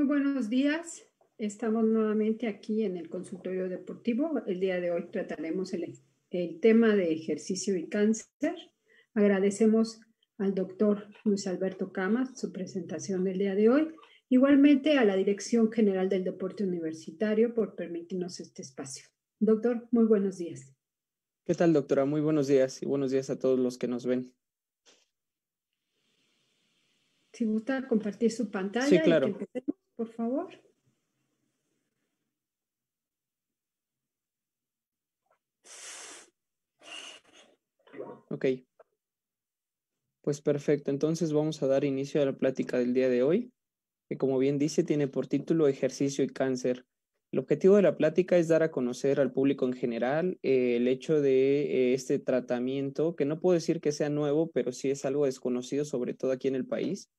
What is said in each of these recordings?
Muy buenos días. Estamos nuevamente aquí en el consultorio deportivo. El día de hoy trataremos el, tema de ejercicio y cáncer. Agradecemos al doctor Luis Alberto Camas su presentación del día de hoy. Igualmente a la Dirección General del Deporte Universitario por permitirnos este espacio. Doctor, muy buenos días. ¿Qué tal, doctora? Muy buenos días y buenos días a todos los que nos ven. Si gusta compartir su pantalla. Sí, claro. Y por favor. Ok. Pues perfecto, entonces vamos a dar inicio a la plática del día de hoy, que como bien dice tiene por título Ejercicio y Cáncer. El objetivo de la plática es dar a conocer al público en general eh, el hecho de eh, este tratamiento, que no puedo decir que sea nuevo, pero sí es algo desconocido, sobre todo aquí en el país,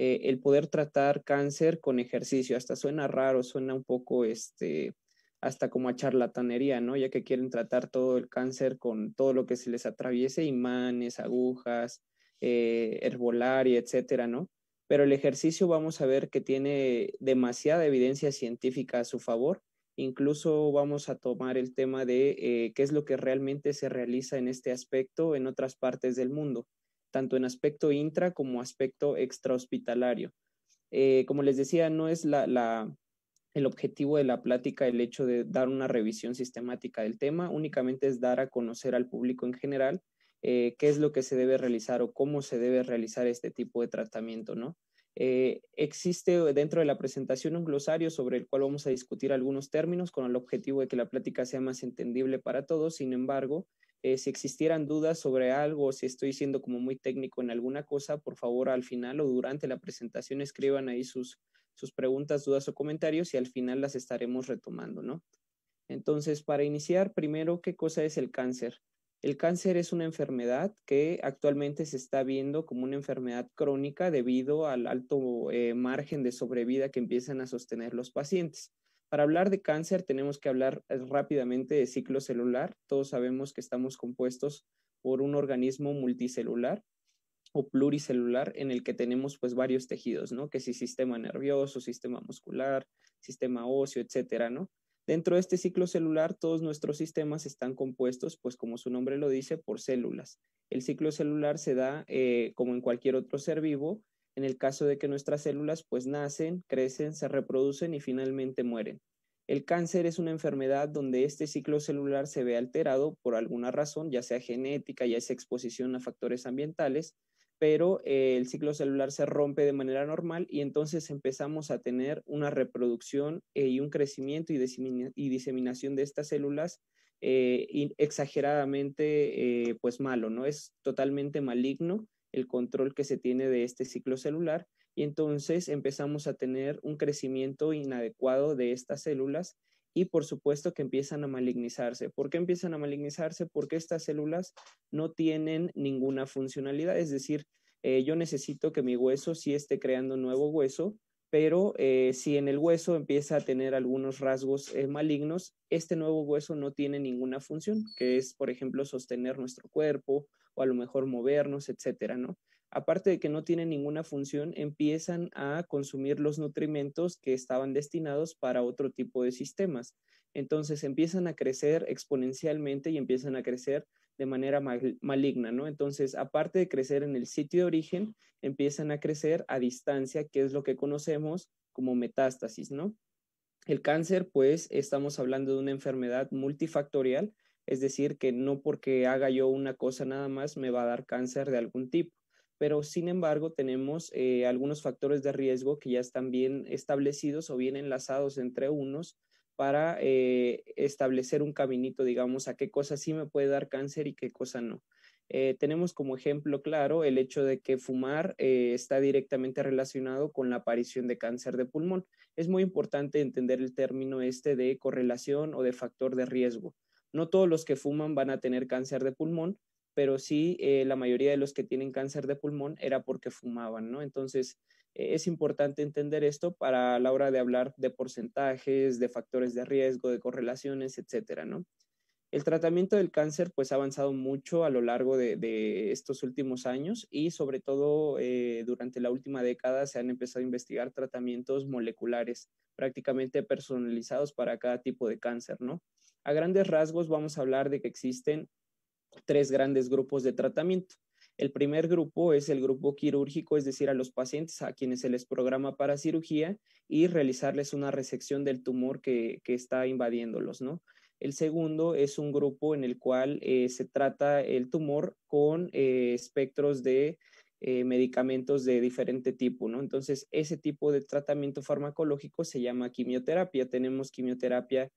eh, el poder tratar cáncer con ejercicio. Hasta suena raro, suena un poco este, hasta como a charlatanería, ¿no? Ya que quieren tratar todo el cáncer con todo lo que se les atraviese, imanes, agujas, eh, herbolaria, etcétera, ¿no? Pero el ejercicio vamos a ver que tiene demasiada evidencia científica a su favor. Incluso vamos a tomar el tema de eh, qué es lo que realmente se realiza en este aspecto en otras partes del mundo tanto en aspecto intra como aspecto extrahospitalario. Eh, como les decía, no es el objetivo de la plática el hecho de dar una revisión sistemática del tema, únicamente es dar a conocer al público en general eh, qué es lo que se debe realizar o cómo se debe realizar este tipo de tratamiento, ¿no? Eh, existe dentro de la presentación un glosario sobre el cual vamos a discutir algunos términos con el objetivo de que la plática sea más entendible para todos. Sin embargo, eh, si existieran dudas sobre algo si estoy siendo como muy técnico en alguna cosa, por favor al final o durante la presentación escriban ahí sus, preguntas, dudas o comentarios y al final las estaremos retomando, ¿no? Entonces, para iniciar, primero, ¿qué cosa es el cáncer? El cáncer es una enfermedad que actualmente se está viendo como una enfermedad crónica debido al alto eh, margen de sobrevida que empiezan a sostener los pacientes para hablar de cáncer tenemos que hablar eh, rápidamente de ciclo celular. Todos sabemos que estamos compuestos por un organismo multicelular o pluricelular en el que tenemos pues varios tejidos, ¿no? Que si sistema nervioso, sistema muscular, sistema óseo, etcétera, ¿no? Dentro de este ciclo celular todos nuestros sistemas están compuestos pues como su nombre lo dice por células. El ciclo celular se da eh, como en cualquier otro ser vivo en el caso de que nuestras células pues nacen, crecen, se reproducen y finalmente mueren. El cáncer es una enfermedad donde este ciclo celular se ve alterado por alguna razón, ya sea genética, ya sea exposición a factores ambientales, pero eh, el ciclo celular se rompe de manera normal y entonces empezamos a tener una reproducción eh, y un crecimiento y, diseminación de estas células eh, exageradamente pues malo, ¿no? Es totalmente maligno el control que se tiene de este ciclo celular y entonces empezamos a tener un crecimiento inadecuado de estas células y por supuesto que empiezan a malignizarse. ¿Por qué empiezan a malignizarse? Porque estas células no tienen ninguna funcionalidad, es decir, eh, yo necesito que mi hueso sí esté creando nuevo hueso, pero eh, si en el hueso empieza a tener algunos rasgos eh, malignos, este nuevo hueso no tiene ninguna función, que es, por ejemplo, sostener nuestro cuerpo o a lo mejor movernos, etcétera, ¿no? Aparte de que no tienen ninguna función, empiezan a consumir los nutrimentos que estaban destinados para otro tipo de sistemas. Entonces empiezan a crecer exponencialmente y empiezan a crecer de manera maligna, ¿no? Entonces, aparte de crecer en el sitio de origen, empiezan a crecer a distancia, que es lo que conocemos como metástasis, ¿no? El cáncer, pues, estamos hablando de una enfermedad multifactorial es decir, que no porque haga yo una cosa nada más me va a dar cáncer de algún tipo. Pero sin embargo, tenemos eh, algunos factores de riesgo que ya están bien establecidos o bien enlazados entre unos para eh, establecer un caminito, digamos, a qué cosa sí me puede dar cáncer y qué cosa no. Eh, tenemos como ejemplo claro el hecho de que fumar está directamente relacionado con la aparición de cáncer de pulmón. Es muy importante entender el término este de correlación o de factor de riesgo no todos los que fuman van a tener cáncer de pulmón, pero sí eh, la mayoría de los que tienen cáncer de pulmón era porque fumaban, ¿no? Entonces, eh, es importante entender esto para la hora de hablar de porcentajes, de factores de riesgo, de correlaciones, etcétera, ¿no? El tratamiento del cáncer pues ha avanzado mucho a lo largo de, estos últimos años y sobre todo eh, durante la última década se han empezado a investigar tratamientos moleculares prácticamente personalizados para cada tipo de cáncer, ¿no? A grandes rasgos vamos a hablar de que existen tres grandes grupos de tratamiento. El primer grupo es el grupo quirúrgico, es decir, a los pacientes a quienes se les programa para cirugía y realizarles una resección del tumor que, que está invadiéndolos, ¿no? El segundo es un grupo en el cual eh, se trata el tumor con eh, espectros de eh, medicamentos de diferente tipo, ¿no? Entonces, ese tipo de tratamiento farmacológico se llama quimioterapia. Tenemos quimioterapia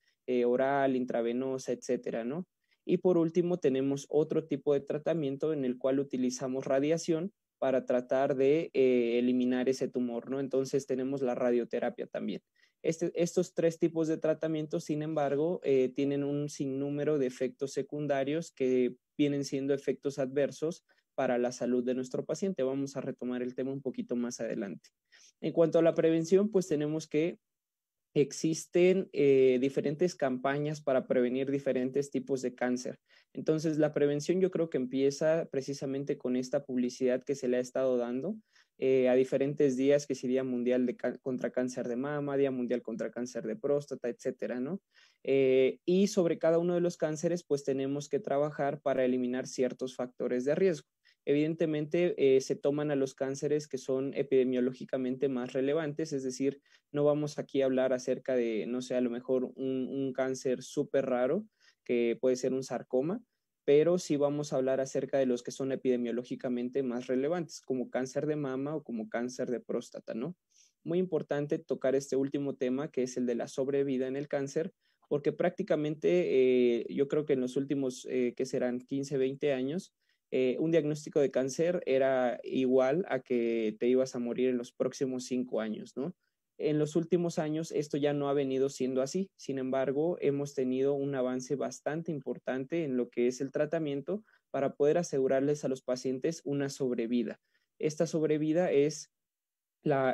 oral, intravenosa, etcétera, ¿no? Y por último, tenemos otro tipo de tratamiento en el cual utilizamos radiación para tratar de eliminar ese tumor, ¿no? Entonces, tenemos la radioterapia también. Este, estos tres tipos de tratamientos, sin embargo, eh, tienen un sinnúmero de efectos secundarios que vienen siendo efectos adversos para la salud de nuestro paciente. Vamos a retomar el tema un poquito más adelante. En cuanto a la prevención, pues tenemos que existen eh, diferentes campañas para prevenir diferentes tipos de cáncer. Entonces, la prevención yo creo que empieza precisamente con esta publicidad que se le ha estado dando eh, a diferentes días, que sería Día Mundial contra Cáncer de Mama, Día Mundial contra Cáncer de Próstata, etcétera, ¿no? Eh, y sobre cada uno de los cánceres, pues tenemos que trabajar para eliminar ciertos factores de riesgo. Evidentemente, eh, se toman a los cánceres que son epidemiológicamente más relevantes, es decir, no vamos aquí a hablar acerca de, no sé, a lo mejor un, un cáncer súper raro, que puede ser un sarcoma, pero sí vamos a hablar acerca de los que son epidemiológicamente más relevantes, como cáncer de mama o como cáncer de próstata, ¿no? Muy importante tocar este último tema, que es el de la sobrevida en el cáncer, porque prácticamente eh, yo creo que en los últimos, eh, que serán 15, 20 años, eh, un diagnóstico de cáncer era igual a que te ibas a morir en los próximos cinco años, ¿no? En los últimos años esto ya no ha venido siendo así. Sin embargo, hemos tenido un avance bastante importante en lo que es el tratamiento para poder asegurarles a los pacientes una sobrevida. Esta sobrevida es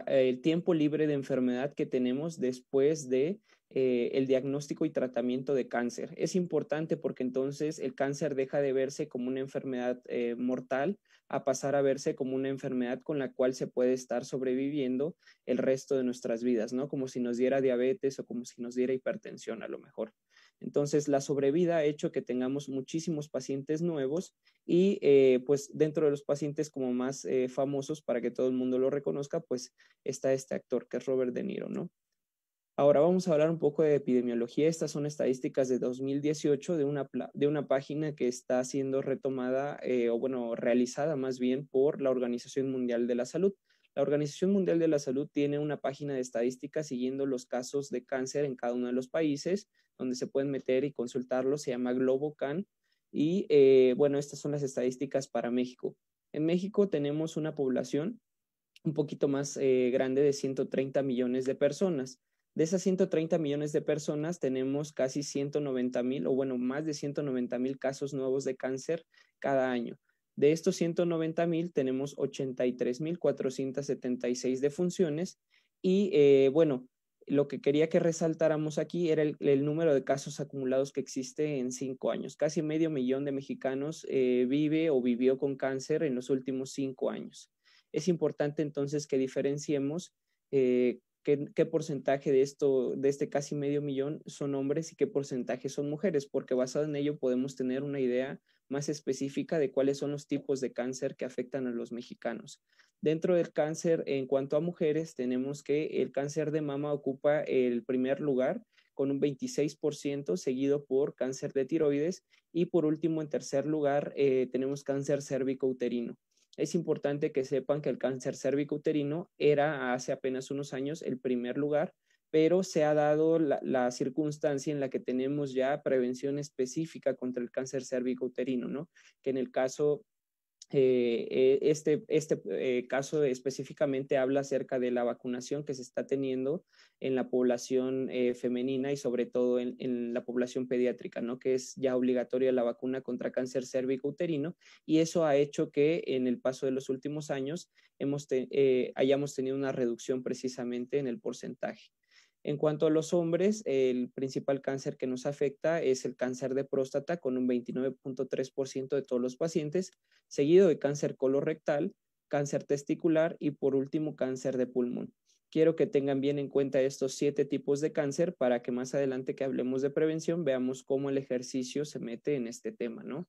el tiempo libre de enfermedad que tenemos después de eh, el diagnóstico y tratamiento de cáncer. Es importante porque entonces el cáncer deja de verse como una enfermedad eh, mortal a pasar a verse como una enfermedad con la cual se puede estar sobreviviendo el resto de nuestras vidas, ¿no? Como si nos diera diabetes o como si nos diera hipertensión a lo mejor. Entonces, la sobrevida ha hecho que tengamos muchísimos pacientes nuevos y eh, pues dentro de los pacientes como más eh, famosos para que todo el mundo lo reconozca, pues está este actor que es Robert De Niro, ¿no? Ahora vamos a hablar un poco de epidemiología. Estas son estadísticas de 2018 de una, de una página que está siendo retomada eh, o bueno, realizada más bien por la Organización Mundial de la Salud. La Organización Mundial de la Salud tiene una página de estadísticas siguiendo los casos de cáncer en cada uno de los países, donde se pueden meter y consultarlos, se llama GloboCan. Y eh, bueno, estas son las estadísticas para México. En México tenemos una población un poquito más eh, grande de 130 millones de personas. De esas 130 millones de personas tenemos casi 190 mil, o bueno, más de 190 mil casos nuevos de cáncer cada año. De estos 190.000 tenemos 83.476 defunciones y eh, bueno, lo que quería que resaltáramos aquí era el, número de casos acumulados que existe en cinco años. Casi medio millón de mexicanos eh, vive o vivió con cáncer en los últimos cinco años. Es importante entonces que diferenciemos eh, qué, porcentaje de esto, de este casi medio millón son hombres y qué porcentaje son mujeres, porque basado en ello podemos tener una idea más específica de cuáles son los tipos de cáncer que afectan a los mexicanos. Dentro del cáncer, en cuanto a mujeres, tenemos que el cáncer de mama ocupa el primer lugar con un 26%, seguido por cáncer de tiroides y por último, en tercer lugar, eh, tenemos cáncer cérvico uterino es importante que sepan que el cáncer cervicouterino era hace apenas unos años el primer lugar, pero se ha dado la, circunstancia en la que tenemos ya prevención específica contra el cáncer cervicouterino, ¿no? Que en el caso eh, eh, este, este eh, caso específicamente habla acerca de la vacunación que se está teniendo en la población femenina y sobre todo en, la población pediátrica, ¿no? que es ya obligatoria la vacuna contra cáncer cérvico-uterino y eso ha hecho que en el paso de los últimos años hayamos tenido una reducción precisamente en el porcentaje. En cuanto a los hombres, el principal cáncer que nos afecta es el cáncer de próstata con un 29.3% de todos los pacientes, seguido de cáncer colorectal, cáncer testicular y por último cáncer de pulmón. Quiero que tengan bien en cuenta estos siete tipos de cáncer para que más adelante que hablemos de prevención veamos cómo el ejercicio se mete en este tema, ¿no?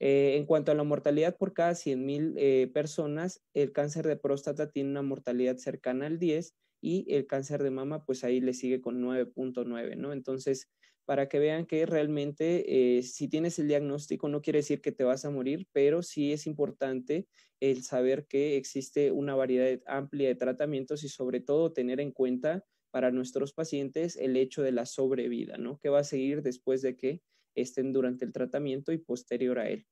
Eh, en cuanto a la mortalidad por cada 100.000 eh, personas, el cáncer de próstata tiene una mortalidad cercana al 10 y el cáncer de mama, pues ahí le sigue con 9.9, ¿no? Entonces, para que vean que realmente eh, si tienes el diagnóstico no quiere decir que te vas a morir, pero sí es importante el saber que existe una variedad amplia de tratamientos y sobre todo tener en cuenta para nuestros pacientes el hecho de la sobrevida, ¿no? Que va a seguir después de que estén durante el tratamiento y posterior a él.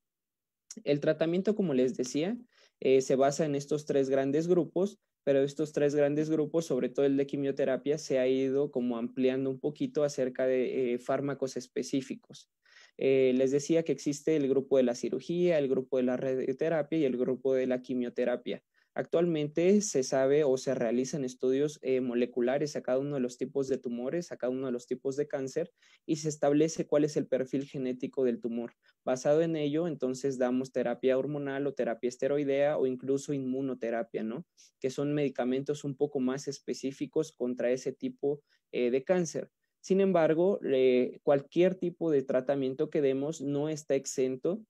El tratamiento, como les decía, eh, se basa en estos tres grandes grupos, pero estos tres grandes grupos, sobre todo el de quimioterapia, se ha ido como ampliando un poquito acerca de eh, fármacos específicos. Eh, les decía que existe el grupo de la cirugía, el grupo de la radioterapia y el grupo de la quimioterapia. Actualmente se sabe o se realizan estudios eh, moleculares a cada uno de los tipos de tumores, a cada uno de los tipos de cáncer y se establece cuál es el perfil genético del tumor. Basado en ello, entonces damos terapia hormonal o terapia esteroidea o incluso inmunoterapia, ¿no? Que son medicamentos un poco más específicos contra ese tipo eh, de cáncer. Sin embargo, cualquier tipo de tratamiento que demos no está exento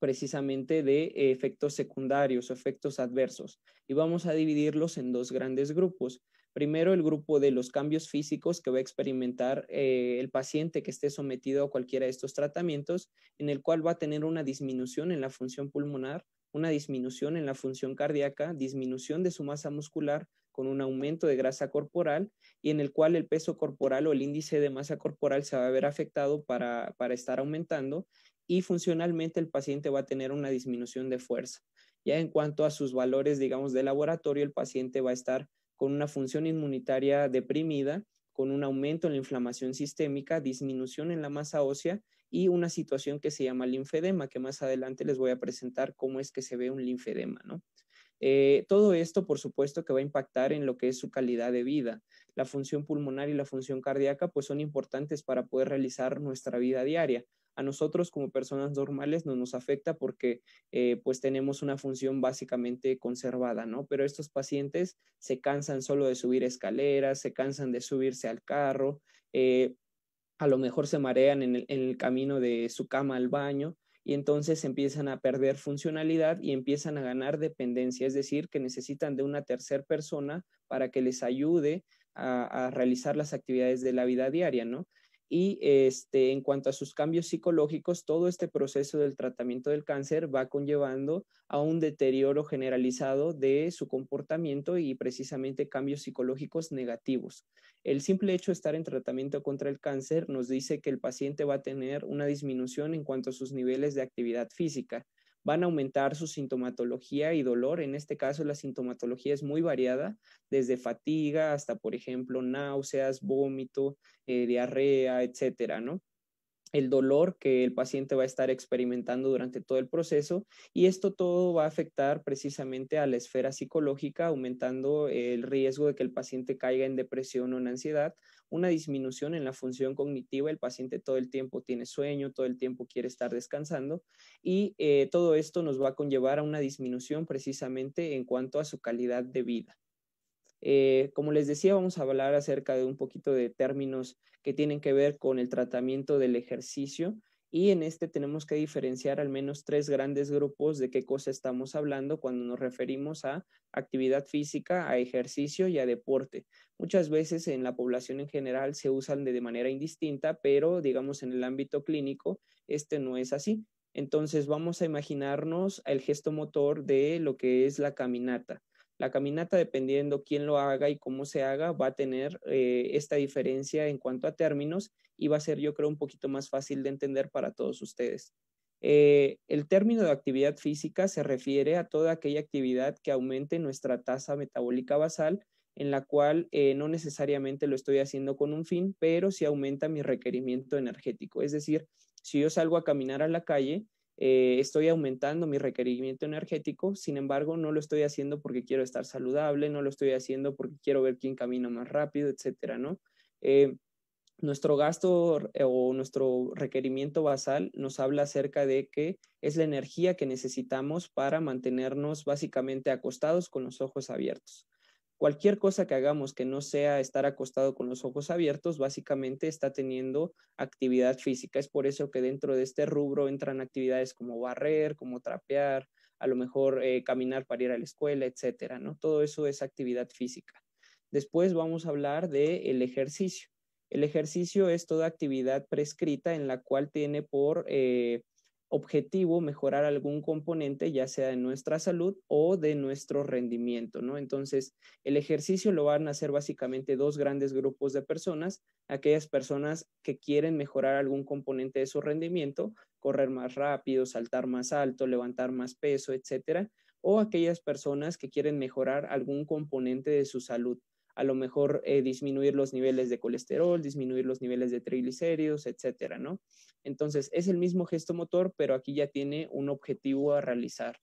precisamente de efectos secundarios o efectos adversos. Y vamos a dividirlos en dos grandes grupos. Primero, el grupo de los cambios físicos que va a experimentar eh, el paciente que esté sometido a cualquiera de estos tratamientos, en el cual va a tener una disminución en la función pulmonar, una disminución en la función cardíaca, disminución de su masa muscular con un aumento de grasa corporal y en el cual el peso corporal o el índice de masa corporal se va a ver afectado para, para estar aumentando y funcionalmente el paciente va a tener una disminución de fuerza. Ya en cuanto a sus valores, digamos, de laboratorio, el paciente va a estar con una función inmunitaria deprimida, con un aumento en la inflamación sistémica, disminución en la masa ósea y una situación que se llama linfedema, que más adelante les voy a presentar cómo es que se ve un linfedema, ¿no? Eh, todo esto, por supuesto, que va a impactar en lo que es su calidad de vida. La función pulmonar y la función cardíaca, pues son importantes para poder realizar nuestra vida diaria a nosotros como personas normales no nos afecta porque eh, pues tenemos una función básicamente conservada, ¿no? Pero estos pacientes se cansan solo de subir escaleras, se cansan de subirse al carro, eh, a lo mejor se marean en el, camino de su cama al baño y entonces empiezan a perder funcionalidad y empiezan a ganar dependencia, es decir, que necesitan de una tercera persona para que les ayude a, realizar las actividades de la vida diaria, ¿no? Y este, en cuanto a sus cambios psicológicos, todo este proceso del tratamiento del cáncer va conllevando a un deterioro generalizado de su comportamiento y precisamente cambios psicológicos negativos. El simple hecho de estar en tratamiento contra el cáncer nos dice que el paciente va a tener una disminución en cuanto a sus niveles de actividad física van a aumentar su sintomatología y dolor. En este caso, la sintomatología es muy variada, desde fatiga hasta, por ejemplo, náuseas, vómito, eh, diarrea, etcétera, ¿no? el dolor que el paciente va a estar experimentando durante todo el proceso y esto todo va a afectar precisamente a la esfera psicológica, aumentando el riesgo de que el paciente caiga en depresión o en ansiedad, una disminución en la función cognitiva, el paciente todo el tiempo tiene sueño, todo el tiempo quiere estar descansando y eh, todo esto nos va a conllevar a una disminución precisamente en cuanto a su calidad de vida. Eh, como les decía, vamos a hablar acerca de un poquito de términos que tienen que ver con el tratamiento del ejercicio y en este tenemos que diferenciar al menos tres grandes grupos de qué cosa estamos hablando cuando nos referimos a actividad física, a ejercicio y a deporte. Muchas veces en la población en general se usan de manera indistinta, pero digamos en el ámbito clínico este no es así. Entonces vamos a imaginarnos el gesto motor de lo que es la caminata. La caminata, dependiendo quién lo haga y cómo se haga, va a tener eh, esta diferencia en cuanto a términos y va a ser, yo creo, un poquito más fácil de entender para todos ustedes. Eh, el término de actividad física se refiere a toda aquella actividad que aumente nuestra tasa metabólica basal, en la cual eh, no necesariamente lo estoy haciendo con un fin, pero sí aumenta mi requerimiento energético. Es decir, si yo salgo a caminar a la calle, eh, estoy aumentando mi requerimiento energético, sin embargo, no lo estoy haciendo porque quiero estar saludable, no lo estoy haciendo porque quiero ver quién camina más rápido, etcétera, ¿no? Eh, nuestro gasto o nuestro requerimiento basal nos habla acerca de que es la energía que necesitamos para mantenernos básicamente acostados con los ojos abiertos cualquier cosa que hagamos que no sea estar acostado con los ojos abiertos, básicamente está teniendo actividad física. Es por eso que dentro de este rubro entran actividades como barrer, como trapear, a lo mejor eh, caminar para ir a la escuela, etcétera, ¿no? Todo eso es actividad física. Después vamos a hablar del el ejercicio. El ejercicio es toda actividad prescrita en la cual tiene por eh, objetivo mejorar algún componente, ya sea de nuestra salud o de nuestro rendimiento, ¿no? Entonces, el ejercicio lo van a hacer básicamente dos grandes grupos de personas, aquellas personas que quieren mejorar algún componente de su rendimiento, correr más rápido, saltar más alto, levantar más peso, etcétera, o aquellas personas que quieren mejorar algún componente de su salud, a lo mejor eh, disminuir los niveles de colesterol, disminuir los niveles de triglicéridos, etcétera, ¿no? Entonces, es el mismo gesto motor, pero aquí ya tiene un objetivo a realizar.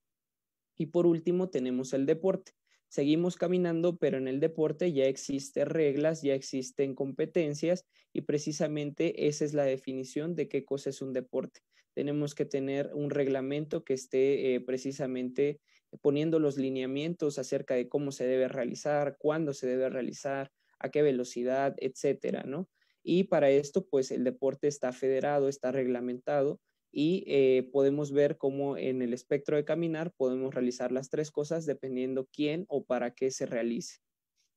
Y por último, tenemos el deporte. Seguimos caminando, pero en el deporte ya existen reglas, ya existen competencias y precisamente esa es la definición de qué cosa es un deporte. Tenemos que tener un reglamento que esté eh, precisamente poniendo los lineamientos acerca de cómo se debe realizar, cuándo se debe realizar, a qué velocidad, etcétera, ¿no? Y para esto, pues el deporte está federado, está reglamentado y eh, podemos ver cómo en el espectro de caminar podemos realizar las tres cosas dependiendo quién o para qué se realice.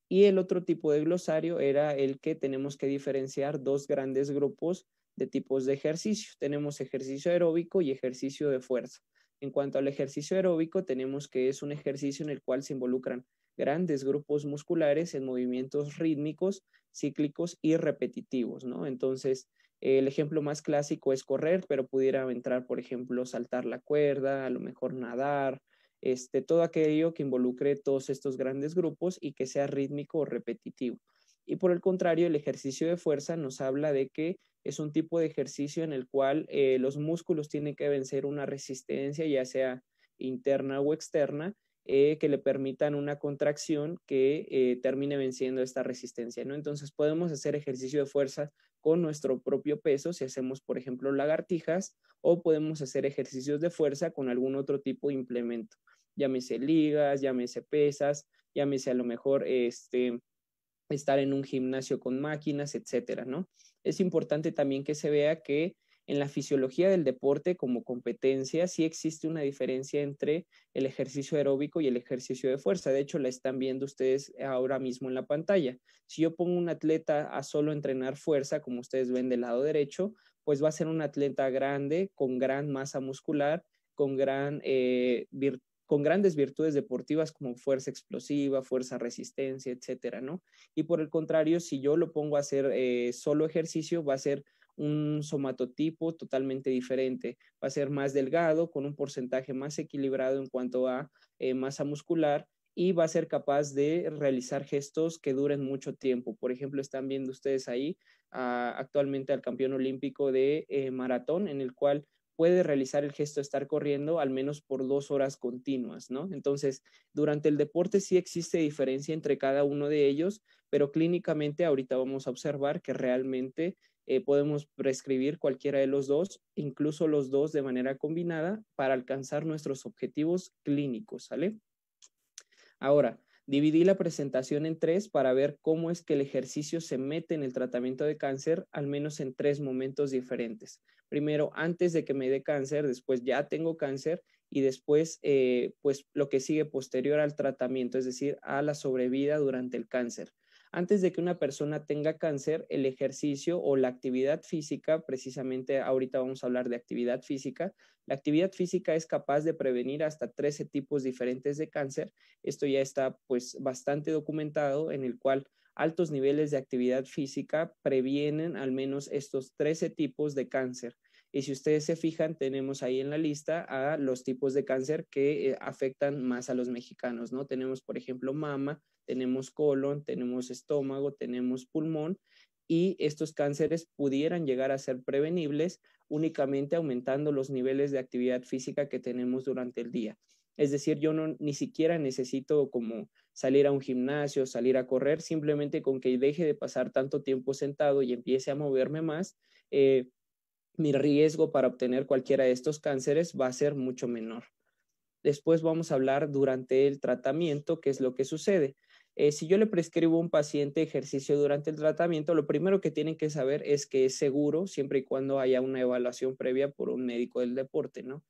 Y el otro tipo de glosario era el que tenemos que diferenciar dos grandes grupos de tipos de ejercicio. Tenemos ejercicio aeróbico y ejercicio de fuerza. En cuanto al ejercicio aeróbico, tenemos que es un ejercicio en el cual se involucran grandes grupos musculares en movimientos rítmicos, cíclicos y repetitivos, ¿no? Entonces, el ejemplo más clásico es correr, pero pudiera entrar, por ejemplo, saltar la cuerda, a lo mejor nadar, este, todo aquello que involucre todos estos grandes grupos y que sea rítmico o repetitivo. Y por el contrario, el ejercicio de fuerza nos habla de que es un tipo de ejercicio en el cual eh, los músculos tienen que vencer una resistencia, ya sea interna o externa, eh, que le permitan una contracción que eh, termine venciendo esta resistencia, ¿no? Entonces podemos hacer ejercicio de fuerza con nuestro propio peso, si hacemos, por ejemplo, lagartijas, o podemos hacer ejercicios de fuerza con algún otro tipo de implemento, llámese ligas, llámese pesas, llámese a lo mejor este, estar en un gimnasio con máquinas, etcétera, ¿no? es importante también que se vea que en la fisiología del deporte como competencia sí existe una diferencia entre el ejercicio aeróbico y el ejercicio de fuerza. De hecho, la están viendo ustedes ahora mismo en la pantalla. Si yo pongo un atleta a solo entrenar fuerza, como ustedes ven del lado derecho, pues va a ser un atleta grande, con gran masa muscular, con gran eh, con grandes virtudes deportivas como fuerza explosiva, fuerza resistencia, etcétera, ¿no? Y por el contrario, si yo lo pongo a hacer eh, solo ejercicio, va a ser un somatotipo totalmente diferente. Va a ser más delgado, con un porcentaje más equilibrado en cuanto a eh, masa muscular y va a ser capaz de realizar gestos que duren mucho tiempo. Por ejemplo, están viendo ustedes ahí ah, actualmente al campeón olímpico de eh, maratón, en el cual puede realizar el gesto de estar corriendo al menos por dos horas continuas, ¿no? Entonces, durante el deporte sí existe diferencia entre cada uno de ellos, pero clínicamente ahorita vamos a observar que realmente eh, podemos prescribir cualquiera de los dos, incluso los dos de manera combinada, para alcanzar nuestros objetivos clínicos, ¿sale? Ahora, Dividí la presentación en tres para ver cómo es que el ejercicio se mete en el tratamiento de cáncer, al menos en tres momentos diferentes. Primero, antes de que me dé cáncer, después ya tengo cáncer y después, eh, pues lo que sigue posterior al tratamiento, es decir, a la sobrevida durante el cáncer antes de que una persona tenga cáncer, el ejercicio o la actividad física, precisamente ahorita vamos a hablar de actividad física, la actividad física es capaz de prevenir hasta 13 tipos diferentes de cáncer. Esto ya está pues bastante documentado en el cual altos niveles de actividad física previenen al menos estos 13 tipos de cáncer. Y si ustedes se fijan, tenemos ahí en la lista a los tipos de cáncer que eh, afectan más a los mexicanos, ¿no? Tenemos, por ejemplo, mama, tenemos colon, tenemos estómago, tenemos pulmón y estos cánceres pudieran llegar a ser prevenibles únicamente aumentando los niveles de actividad física que tenemos durante el día. Es decir, yo no ni siquiera necesito como salir a un gimnasio, salir a correr, simplemente con que deje de pasar tanto tiempo sentado y empiece a moverme más, eh, mi riesgo para obtener cualquiera de estos cánceres va a ser mucho menor. Después vamos a hablar durante el tratamiento, qué es lo que sucede. Eh, si yo le prescribo a un paciente ejercicio durante el tratamiento, lo primero que tienen que saber es que es seguro siempre y cuando haya una evaluación previa por un médico del deporte, ¿no?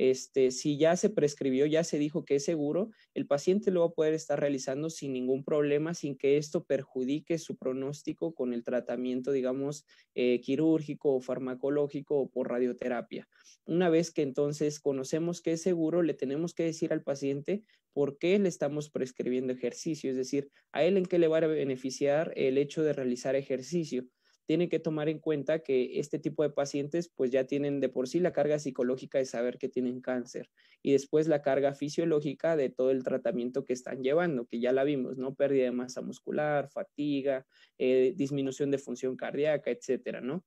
Este, si ya se prescribió, ya se dijo que es seguro, el paciente lo va a poder estar realizando sin ningún problema, sin que esto perjudique su pronóstico con el tratamiento, digamos, eh, quirúrgico o farmacológico o por radioterapia. Una vez que entonces conocemos que es seguro, le tenemos que decir al paciente por qué le estamos prescribiendo ejercicio, es decir, a él en qué le va a beneficiar el hecho de realizar ejercicio tienen que tomar en cuenta que este tipo de pacientes pues ya tienen de por sí la carga psicológica de saber que tienen cáncer y después la carga fisiológica de todo el tratamiento que están llevando, que ya la vimos, ¿no? Pérdida de masa muscular, fatiga, eh, disminución de función cardíaca, etcétera, ¿no?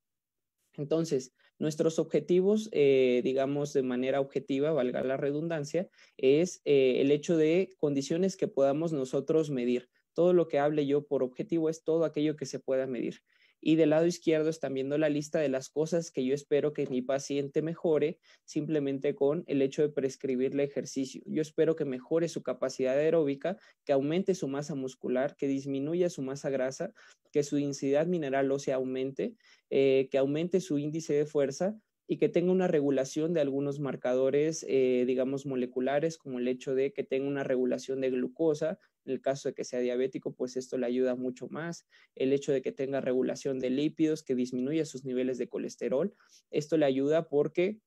Entonces, nuestros objetivos, eh, digamos de manera objetiva, valga la redundancia, es eh, el hecho de condiciones que podamos nosotros medir. Todo lo que hable yo por objetivo es todo aquello que se pueda medir. Y del lado izquierdo están viendo la lista de las cosas que yo espero que mi paciente mejore simplemente con el hecho de prescribirle ejercicio. Yo espero que mejore su capacidad aeróbica, que aumente su masa muscular, que disminuya su masa grasa, que su densidad mineral ósea aumente, eh, que aumente su índice de fuerza, y que tenga una regulación de algunos marcadores, eh, digamos, moleculares, como el hecho de que tenga una regulación de glucosa, en el caso de que sea diabético, pues esto le ayuda mucho más. El hecho de que tenga regulación de lípidos, que disminuya sus niveles de colesterol, esto le ayuda porque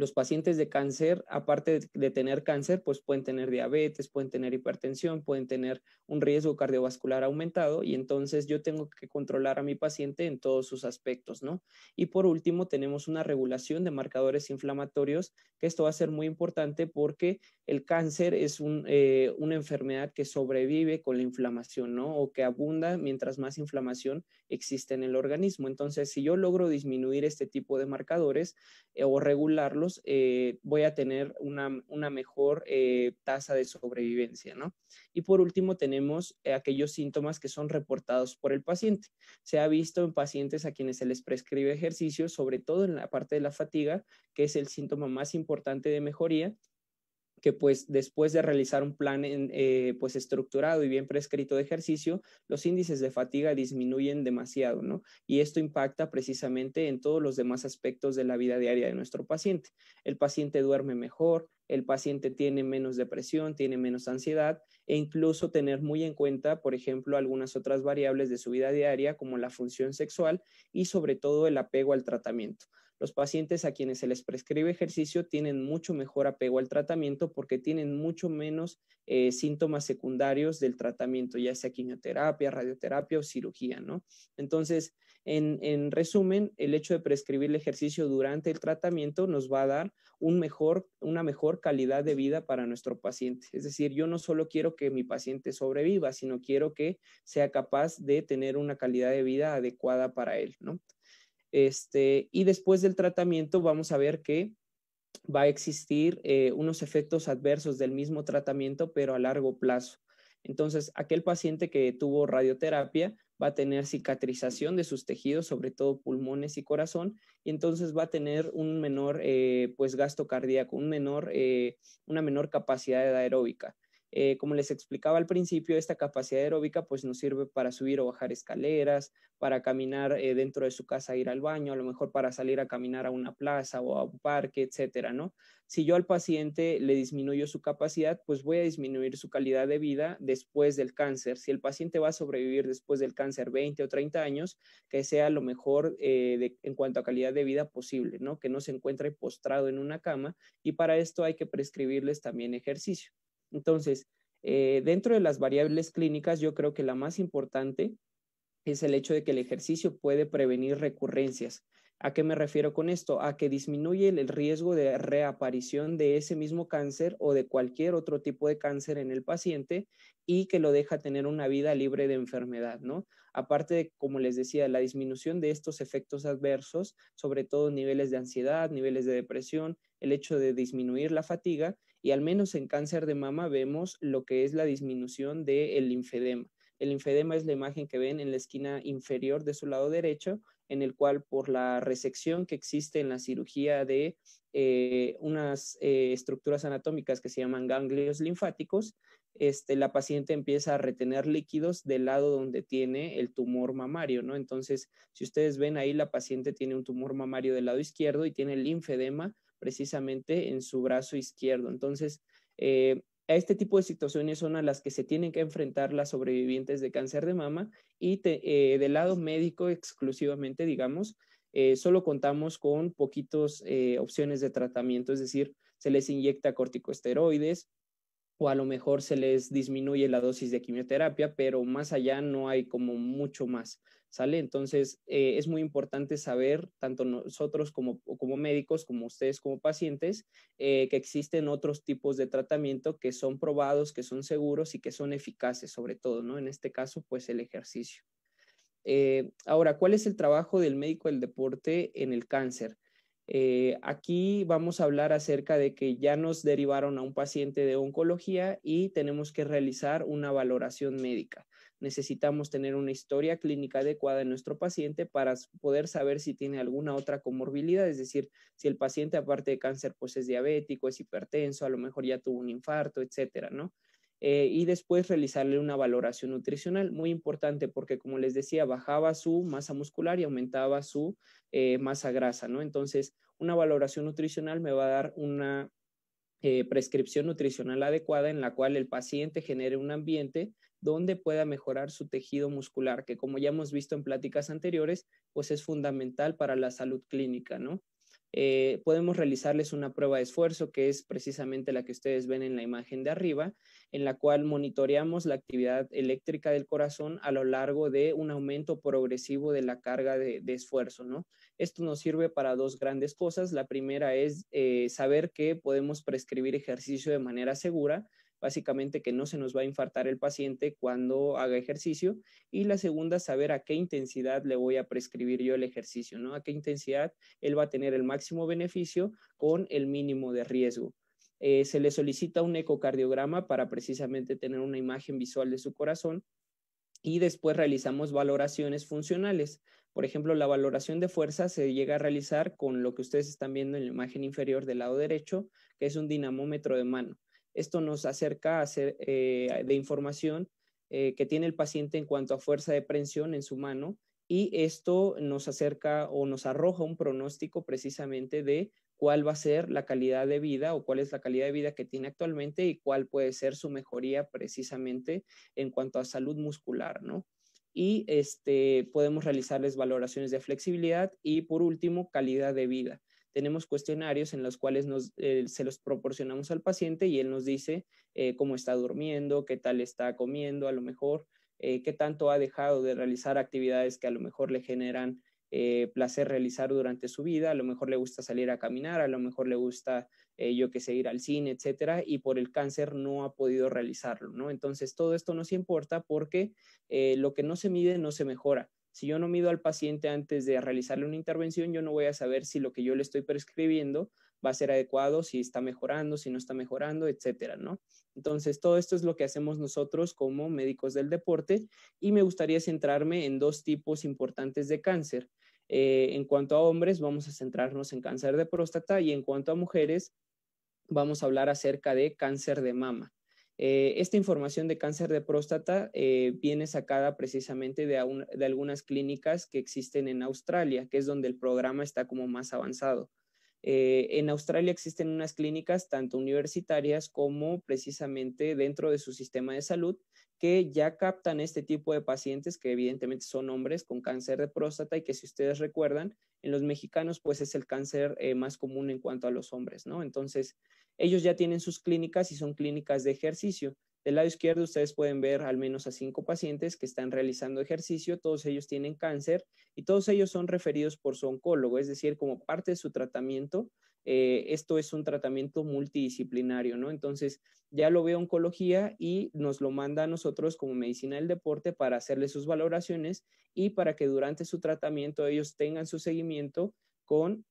los pacientes de cáncer, aparte de tener cáncer, pues pueden tener diabetes, pueden tener hipertensión, pueden tener un riesgo cardiovascular aumentado y entonces yo tengo que controlar a mi paciente en todos sus aspectos, ¿no? Y por último, tenemos una regulación de marcadores inflamatorios, que esto va a ser muy importante porque el cáncer es eh, una enfermedad que sobrevive con la inflamación, ¿no? O que abunda mientras más inflamación existe en el organismo. Entonces, si yo logro disminuir este tipo de marcadores eh, o regularlos, eh, voy a tener una, mejor eh, tasa de sobrevivencia, ¿no? Y por último, tenemos eh, aquellos síntomas que son reportados por el paciente. Se ha visto en pacientes a quienes se les prescribe ejercicio, sobre todo en la parte de la fatiga, que es el síntoma más importante de mejoría, que pues después de realizar un plan eh, pues, estructurado y bien prescrito de ejercicio, los índices de fatiga disminuyen demasiado, ¿no? Y esto impacta precisamente en todos los demás aspectos de la vida diaria de nuestro paciente. El paciente duerme mejor, el paciente tiene menos depresión, tiene menos ansiedad e incluso tener muy en cuenta, por ejemplo, algunas otras variables de su vida diaria como la función sexual y sobre todo el apego al tratamiento. Los pacientes a quienes se les prescribe ejercicio tienen mucho mejor apego al tratamiento porque tienen mucho menos eh, síntomas secundarios del tratamiento, ya sea quimioterapia, radioterapia o cirugía, ¿no? Entonces, en, resumen, el hecho de prescribir el ejercicio durante el tratamiento nos va a dar una mejor calidad de vida para nuestro paciente. Es decir, yo no solo quiero que mi paciente sobreviva, sino quiero que sea capaz de tener una calidad de vida adecuada para él, ¿no? Este, y después del tratamiento vamos a ver que va a existir eh, unos efectos adversos del mismo tratamiento, pero a largo plazo. Entonces, aquel paciente que tuvo radioterapia va a tener cicatrización de sus tejidos, sobre todo pulmones y corazón, y entonces va a tener un menor eh, pues, gasto cardíaco, un menor, eh, una menor capacidad aeróbica. Eh, como les explicaba al principio, esta capacidad aeróbica pues nos sirve para subir o bajar escaleras, para caminar eh, dentro de su casa, ir al baño, a lo mejor para salir a caminar a una plaza o a un parque, etcétera, ¿no? Si yo al paciente le disminuyo su capacidad, pues voy a disminuir su calidad de vida después del cáncer. Si el paciente va a sobrevivir después del cáncer 20 o 30 años, que sea lo mejor eh, en cuanto a calidad de vida posible, ¿no? Que no se encuentre postrado en una cama y para esto hay que prescribirles también ejercicio. Entonces, eh, dentro de las variables clínicas, yo creo que la más importante es el hecho de que el ejercicio puede prevenir recurrencias. ¿A qué me refiero con esto? A que disminuye el riesgo de reaparición de ese mismo cáncer o de cualquier otro tipo de cáncer en el paciente y que lo deja tener una vida libre de enfermedad, ¿no? Aparte de, como les decía, la disminución de estos efectos adversos, sobre todo niveles de ansiedad, niveles de depresión, el hecho de disminuir la fatiga y al menos en cáncer de mama vemos lo que es la disminución del linfedema. El linfedema es la imagen que ven en la esquina inferior de su lado derecho, en el cual por la resección que existe en la cirugía de eh, unas eh, estructuras anatómicas que se llaman ganglios linfáticos, este, la paciente empieza a retener líquidos del lado donde tiene el tumor mamario, ¿no? Entonces, si ustedes ven ahí, la paciente tiene un tumor mamario del lado izquierdo y tiene linfedema precisamente en su brazo izquierdo. Entonces, eh, a este tipo de situaciones son a las que se tienen que enfrentar las sobrevivientes de cáncer de mama y eh, del lado médico exclusivamente, digamos, eh, solo contamos con poquitos opciones de tratamiento, es decir, se les inyecta corticosteroides o a lo mejor se les disminuye la dosis de quimioterapia, pero más allá no hay como mucho más. ¿sale? Entonces, eh, es muy importante saber, tanto nosotros como, como médicos, como ustedes como pacientes, eh, que existen otros tipos de tratamiento que son probados, que son seguros y que son eficaces, sobre todo, ¿no? En este caso, pues el ejercicio. Eh, ahora, ¿cuál es el trabajo del médico del deporte en el cáncer? aquí vamos a hablar acerca de que ya nos derivaron a un paciente de oncología y tenemos que realizar una valoración médica necesitamos tener una historia clínica adecuada en nuestro paciente para poder saber si tiene alguna otra comorbilidad, es decir, si el paciente aparte de cáncer pues es diabético, es hipertenso, a lo mejor ya tuvo un infarto, etcétera, ¿no? Eh, y después realizarle una valoración nutricional, muy importante porque como les decía, bajaba su masa muscular y aumentaba su eh, masa grasa, ¿no? Entonces, una valoración nutricional me va a dar una eh, prescripción nutricional adecuada en la cual el paciente genere un ambiente donde pueda mejorar su tejido muscular, que como ya hemos visto en pláticas anteriores, pues es fundamental para la salud clínica, ¿no? Eh, podemos realizarles una prueba de esfuerzo, que es precisamente la que ustedes ven en la imagen de arriba, en la cual monitoreamos la actividad eléctrica del corazón a lo largo de un aumento progresivo de la carga de, esfuerzo. ¿no? Esto nos sirve para dos grandes cosas. La primera es eh, saber que podemos prescribir ejercicio de manera segura básicamente que no se nos va a infartar el paciente cuando haga ejercicio. Y la segunda, saber a qué intensidad le voy a prescribir yo el ejercicio, ¿no? A qué intensidad él va a tener el máximo beneficio con el mínimo de riesgo. Eh, se le solicita un ecocardiograma para precisamente tener una imagen visual de su corazón y después realizamos valoraciones funcionales. Por ejemplo, la valoración de fuerza se llega a realizar con lo que ustedes están viendo en la imagen inferior del lado derecho, que es un dinamómetro de mano. Esto nos acerca a eh, de información eh, que tiene el paciente en cuanto a fuerza de prensión en su mano y esto nos acerca o nos arroja un pronóstico precisamente de cuál va a ser la calidad de vida o cuál es la calidad de vida que tiene actualmente y cuál puede ser su mejoría precisamente en cuanto a salud muscular, ¿no? Y este, podemos realizarles valoraciones de flexibilidad y por último, calidad de vida tenemos cuestionarios en los cuales nos, eh, se los proporcionamos al paciente y él nos dice eh, cómo está durmiendo, qué tal está comiendo, a lo mejor, eh, qué tanto ha dejado de realizar actividades que a lo mejor le generan placer realizar durante su vida, a lo mejor le gusta salir a caminar, a lo mejor le gusta, yo que sé, ir al cine, etcétera, y por el cáncer no ha podido realizarlo, ¿no? Entonces, todo esto nos importa porque lo que no se mide no se mejora. Si yo no mido al paciente antes de realizarle una intervención, yo no voy a saber si lo que yo le estoy prescribiendo va a ser adecuado, si está mejorando, si no está mejorando, etcétera, ¿no? Entonces, todo esto es lo que hacemos nosotros como médicos del deporte y me gustaría centrarme en dos tipos importantes de cáncer. Eh, en cuanto a hombres, vamos a centrarnos en cáncer de próstata y en cuanto a mujeres, vamos a hablar acerca de cáncer de mama. Eh, esta información de cáncer de próstata eh, viene sacada precisamente de, algunas clínicas que existen en Australia, que es donde el programa está como más avanzado. Eh, en Australia existen unas clínicas tanto universitarias como precisamente dentro de su sistema de salud que ya captan este tipo de pacientes, que evidentemente son hombres con cáncer de próstata y que si ustedes recuerdan, en los mexicanos pues es el cáncer eh, más común en cuanto a los hombres, ¿no? Entonces, ellos ya tienen sus clínicas y son clínicas de ejercicio. Del lado izquierdo ustedes pueden ver al menos a cinco pacientes que están realizando ejercicio, todos ellos tienen cáncer y todos ellos son referidos por su oncólogo, es decir, como parte de su tratamiento, eh, esto es un tratamiento multidisciplinario, ¿no? Entonces, ya lo ve oncología y nos lo manda a nosotros como medicina del deporte para hacerle sus valoraciones y para que durante su tratamiento ellos tengan su seguimiento con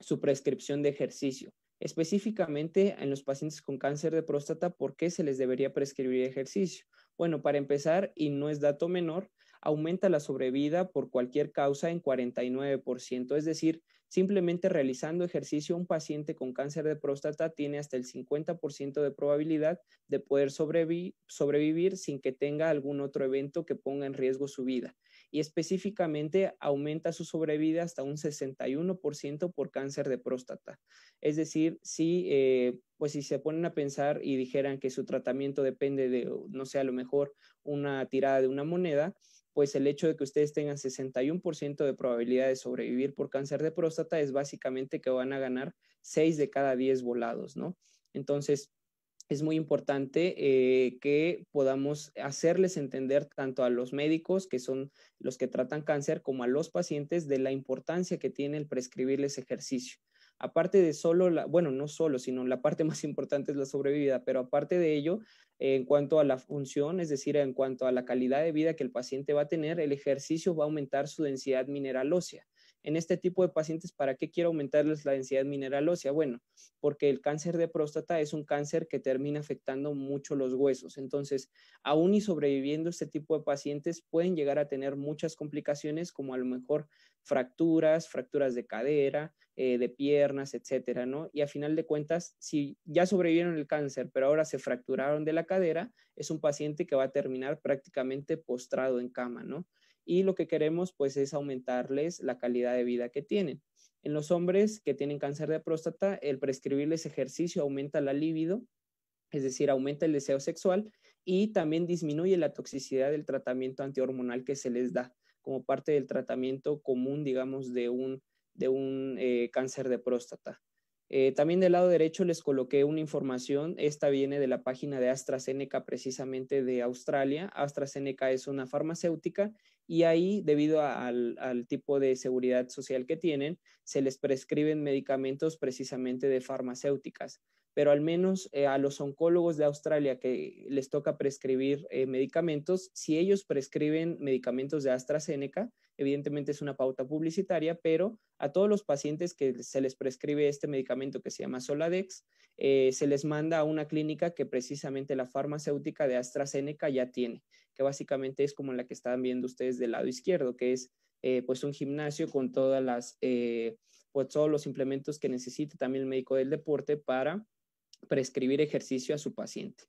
su prescripción de ejercicio. Específicamente en los pacientes con cáncer de próstata, ¿por qué se les debería prescribir ejercicio? Bueno, para empezar, y no es dato menor, aumenta la sobrevida por cualquier causa en 49%, es decir, Simplemente realizando ejercicio, un paciente con cáncer de próstata tiene hasta el 50% de probabilidad de poder sobrevivir sin que tenga algún otro evento que ponga en riesgo su vida. Y específicamente aumenta su sobrevida hasta un 61% por cáncer de próstata. Es decir, si, eh, pues si se ponen a pensar y dijeran que su tratamiento depende de, no sé, a lo mejor una tirada de una moneda, pues el hecho de que ustedes tengan 61% de probabilidad de sobrevivir por cáncer de próstata es básicamente que van a ganar 6 de cada 10 volados, ¿no? Entonces, es muy importante eh, que podamos hacerles entender tanto a los médicos, que son los que tratan cáncer, como a los pacientes de la importancia que tiene el prescribirles ejercicio aparte de solo, la, bueno, no solo, sino la parte más importante es la sobrevivida, pero aparte de ello, en cuanto a la función, es decir, en cuanto a la calidad de vida que el paciente va a tener, el ejercicio va a aumentar su densidad mineral ósea. En este tipo de pacientes, ¿para qué quiero aumentarles la densidad mineral ósea? Bueno, porque el cáncer de próstata es un cáncer que termina afectando mucho los huesos. Entonces, aún y sobreviviendo este tipo de pacientes, pueden llegar a tener muchas complicaciones, como a lo mejor fracturas, fracturas de cadera, eh, de piernas, etcétera, ¿no? Y a final de cuentas, si ya sobrevivieron el cáncer, pero ahora se fracturaron de la cadera, es un paciente que va a terminar prácticamente postrado en cama, ¿no? y lo que queremos pues es aumentarles la calidad de vida que tienen. En los hombres que tienen cáncer de próstata, el prescribirles ejercicio aumenta la libido, es decir, aumenta el deseo sexual y también disminuye la toxicidad del tratamiento antihormonal que se les da como parte del tratamiento común, digamos, de un, de un eh, cáncer de próstata. Eh, también del lado derecho les coloqué una información, esta viene de la página de AstraZeneca precisamente de Australia. AstraZeneca es una farmacéutica y ahí, debido al, tipo de seguridad social que tienen, se les prescriben medicamentos precisamente de farmacéuticas. Pero al menos eh, a los oncólogos de Australia que les toca prescribir eh, medicamentos, si ellos prescriben medicamentos de AstraZeneca, Evidentemente es una pauta publicitaria, pero a todos los pacientes que se les prescribe este medicamento que se llama Soladex, eh, se les manda a una clínica que precisamente la farmacéutica de AstraZeneca ya tiene, que básicamente es como la que están viendo ustedes del lado izquierdo, que es eh, pues un gimnasio con todas las, eh, pues, todos los implementos que necesita también el médico del deporte para prescribir ejercicio a su paciente.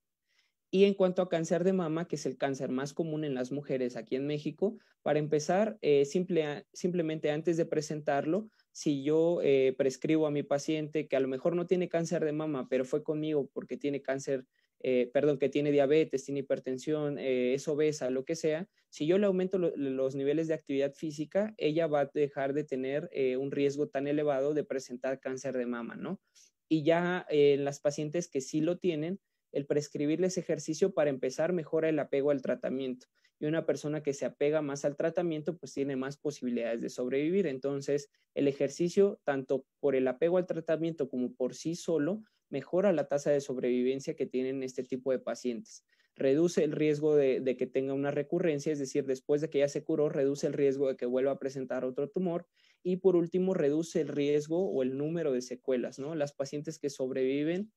Y en cuanto a cáncer de mama, que es el cáncer más común en las mujeres aquí en México, para empezar, eh, simple, simplemente antes de presentarlo, si yo eh, prescribo a mi paciente que a lo mejor no tiene cáncer de mama, pero fue conmigo porque tiene cáncer, eh, perdón, que tiene diabetes, tiene hipertensión, es obesa, lo que sea, si yo le aumento los niveles de actividad física, ella va a dejar de tener un riesgo tan elevado de presentar cáncer de mama, ¿no? Y ya en las pacientes que sí lo tienen, el prescribirles ejercicio para empezar mejora el apego al tratamiento. Y una persona que se apega más al tratamiento, pues tiene más posibilidades de sobrevivir. Entonces, el ejercicio, tanto por el apego al tratamiento como por sí solo, mejora la tasa de sobrevivencia que tienen este tipo de pacientes. Reduce el riesgo de, de, que tenga una recurrencia, es decir, después de que ya se curó, reduce el riesgo de que vuelva a presentar otro tumor. Y por último, reduce el riesgo o el número de secuelas, ¿no? Las pacientes que sobreviven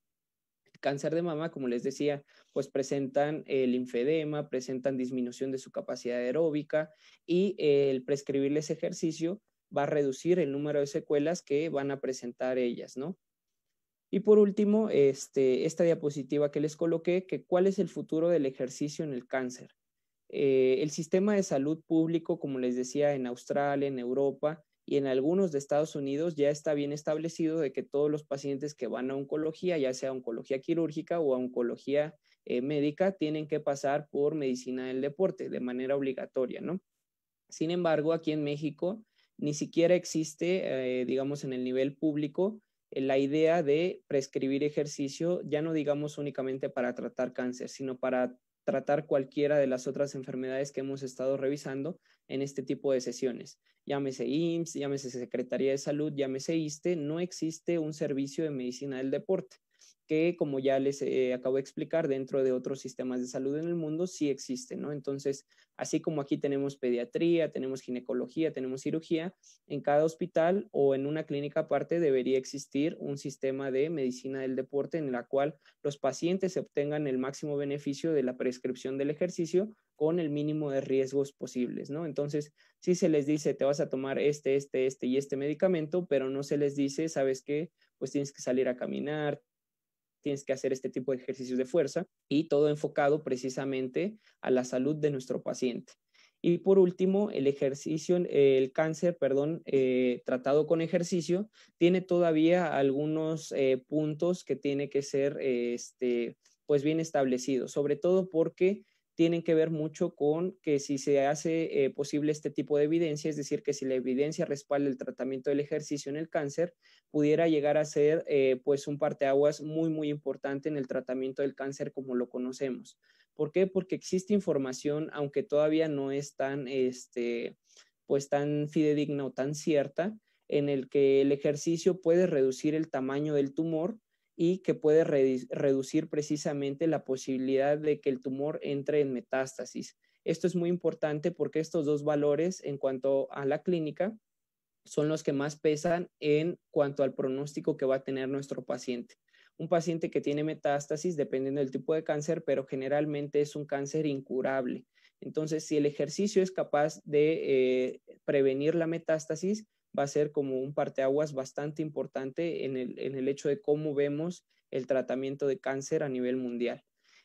cáncer de mama, como les decía, pues presentan el linfedema, presentan disminución de su capacidad aeróbica y el prescribirles ejercicio va a reducir el número de secuelas que van a presentar ellas, ¿no? Y por último, este, esta diapositiva que les coloqué, que cuál es el futuro del ejercicio en el cáncer. Eh, el sistema de salud público, como les decía, en Australia, en Europa, y en algunos de Estados Unidos ya está bien establecido de que todos los pacientes que van a oncología, ya sea oncología quirúrgica o oncología eh, médica, tienen que pasar por medicina del deporte de manera obligatoria, ¿no? Sin embargo, aquí en México ni siquiera existe, eh, digamos, en el nivel público, eh, la idea de prescribir ejercicio, ya no digamos únicamente para tratar cáncer, sino para tratar cualquiera de las otras enfermedades que hemos estado revisando, en este tipo de sesiones. Llámese IMSS, llámese Secretaría de Salud, llámese ISTE, no existe un servicio de medicina del deporte que como ya les eh, acabo de explicar, dentro de otros sistemas de salud en el mundo sí existen, ¿no? Entonces, así como aquí tenemos pediatría, tenemos ginecología, tenemos cirugía, en cada hospital o en una clínica aparte debería existir un sistema de medicina del deporte en la cual los pacientes obtengan el máximo beneficio de la prescripción del ejercicio con el mínimo de riesgos posibles, ¿no? Entonces, si se les dice, te vas a tomar este, este, este y este medicamento, pero no se les dice, sabes qué, pues tienes que salir a caminar, tienes que hacer este tipo de ejercicios de fuerza y todo enfocado precisamente a la salud de nuestro paciente. Y por último, el ejercicio, el cáncer, perdón, eh, tratado con ejercicio, tiene todavía algunos eh, puntos que tiene que ser, este, pues bien establecido, sobre todo porque tienen que ver mucho con que si se hace eh, posible este tipo de evidencia, es decir, que si la evidencia respalda el tratamiento del ejercicio en el cáncer, pudiera llegar a ser eh, pues un parteaguas muy, muy importante en el tratamiento del cáncer como lo conocemos. ¿Por qué? Porque existe información, aunque todavía no es tan, este, pues tan fidedigna o tan cierta, en el que el ejercicio puede reducir el tamaño del tumor y que puede reducir precisamente la posibilidad de que el tumor entre en metástasis. Esto es muy importante porque estos dos valores en cuanto a la clínica son los que más pesan en cuanto al pronóstico que va a tener nuestro paciente. Un paciente que tiene metástasis, dependiendo del tipo de cáncer, pero generalmente es un cáncer incurable. Entonces, si el ejercicio es capaz de eh, prevenir la metástasis, va a ser como un parteaguas bastante importante en el, hecho de cómo vemos el tratamiento de cáncer a nivel mundial.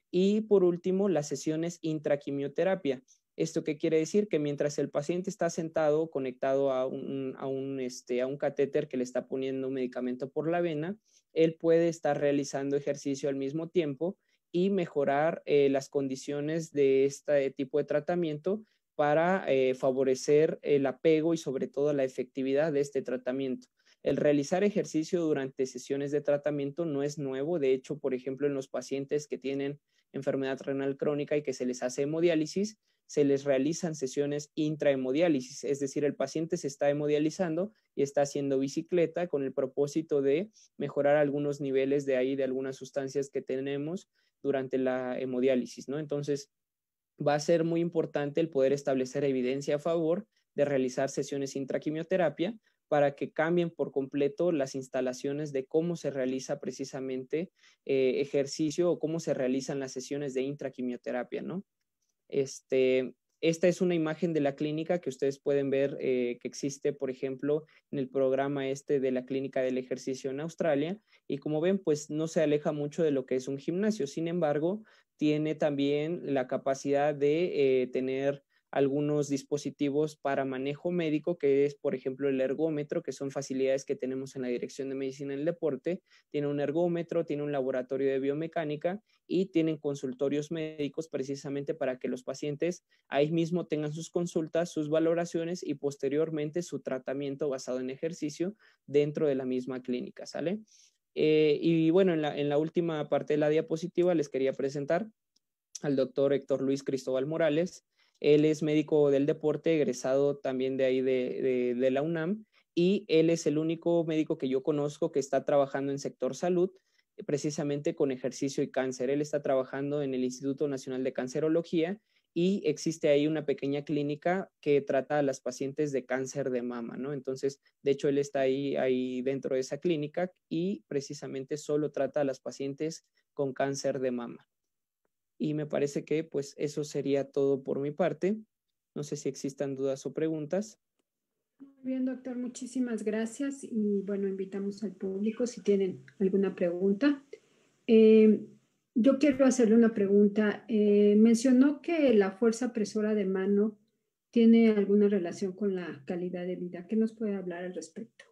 Y por último, las sesiones intraquimioterapia. ¿Esto qué quiere decir? Que mientras el paciente está sentado conectado a un, a un, este, catéter que le está poniendo un medicamento por la vena, él puede estar realizando ejercicio al mismo tiempo y mejorar eh, las condiciones de este tipo de tratamiento para eh, favorecer el apego y sobre todo la efectividad de este tratamiento. El realizar ejercicio durante sesiones de tratamiento no es nuevo. De hecho, por ejemplo, en los pacientes que tienen enfermedad renal crónica y que se les hace hemodiálisis, se les realizan sesiones intrahemodiálisis, es decir, el paciente se está hemodializando y está haciendo bicicleta con el propósito de mejorar algunos niveles de ahí de algunas sustancias que tenemos durante la hemodiálisis, ¿no? Entonces, va a ser muy importante el poder establecer evidencia a favor de realizar sesiones intraquimioterapia para que cambien por completo las instalaciones de cómo se realiza precisamente eh, ejercicio o cómo se realizan las sesiones de intraquimioterapia, ¿no? Este, esta es una imagen de la clínica que ustedes pueden ver eh, que existe, por ejemplo, en el programa este de la clínica del ejercicio en Australia. Y como ven, pues no se aleja mucho de lo que es un gimnasio. Sin embargo, tiene también la capacidad de eh, tener algunos dispositivos para manejo médico, que es, por ejemplo, el ergómetro, que son facilidades que tenemos en la Dirección de Medicina del Deporte. Tiene un ergómetro, tiene un laboratorio de biomecánica y tienen consultorios médicos precisamente para que los pacientes ahí mismo tengan sus consultas, sus valoraciones y posteriormente su tratamiento basado en ejercicio dentro de la misma clínica, ¿sale? Eh, y bueno, en la, última parte de la diapositiva les quería presentar al doctor Héctor Luis Cristóbal Morales. Él es médico del deporte, egresado también de ahí de la UNAM, y él es el único médico que yo conozco que está trabajando en sector salud precisamente con ejercicio y cáncer. Él está trabajando en el Instituto Nacional de Cancerología y existe ahí una pequeña clínica que trata a las pacientes de cáncer de mama, ¿no? Entonces, de hecho, él está ahí, dentro de esa clínica y precisamente solo trata a las pacientes con cáncer de mama. Y me parece que pues eso sería todo por mi parte. No sé si existan dudas o preguntas. Muy bien, doctor, muchísimas gracias y bueno, invitamos al público si tienen alguna pregunta. Eh, yo quiero hacerle una pregunta. Eh, mencionó que la fuerza presora de mano tiene alguna relación con la calidad de vida. ¿Qué nos puede hablar al respecto?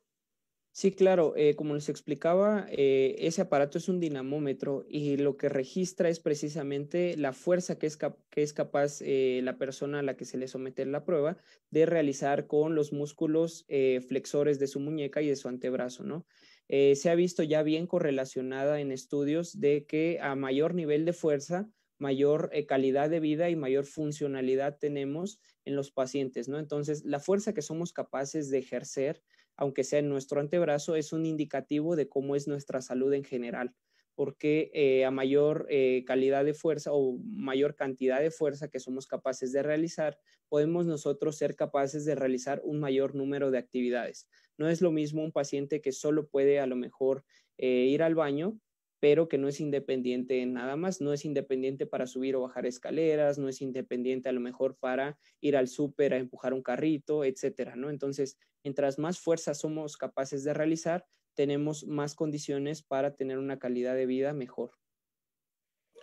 Sí, claro, eh, como les explicaba, eh, ese aparato es un dinamómetro y lo que registra es precisamente la fuerza que es, capaz eh, la persona a la que se le somete la prueba de realizar con los músculos flexores de su muñeca y de su antebrazo, ¿no? se ha visto ya bien correlacionada en estudios de que a mayor nivel de fuerza, mayor calidad de vida y mayor funcionalidad tenemos en los pacientes, ¿no? Entonces, la fuerza que somos capaces de ejercer aunque sea en nuestro antebrazo, es un indicativo de cómo es nuestra salud en general, porque eh, a mayor eh, calidad de fuerza o mayor cantidad de fuerza que somos capaces de realizar, podemos nosotros ser capaces de realizar un mayor número de actividades. No es lo mismo un paciente que solo puede a lo mejor eh, ir al baño pero que no es independiente nada más, no es independiente para subir o bajar escaleras, no es independiente a lo mejor para ir al súper a empujar un carrito, etcétera, ¿no? Entonces, mientras más fuerzas somos capaces de realizar, tenemos más condiciones para tener una calidad de vida mejor.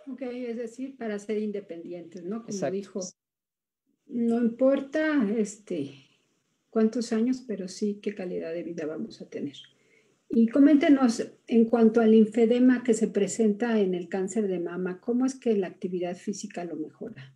Ok, es decir, para ser independientes, ¿no? Como dijo, no importa este cuántos años, pero sí qué calidad de vida vamos a tener. Y coméntenos en cuanto al linfedema que se presenta en el cáncer de mama, ¿cómo es que la actividad física lo mejora?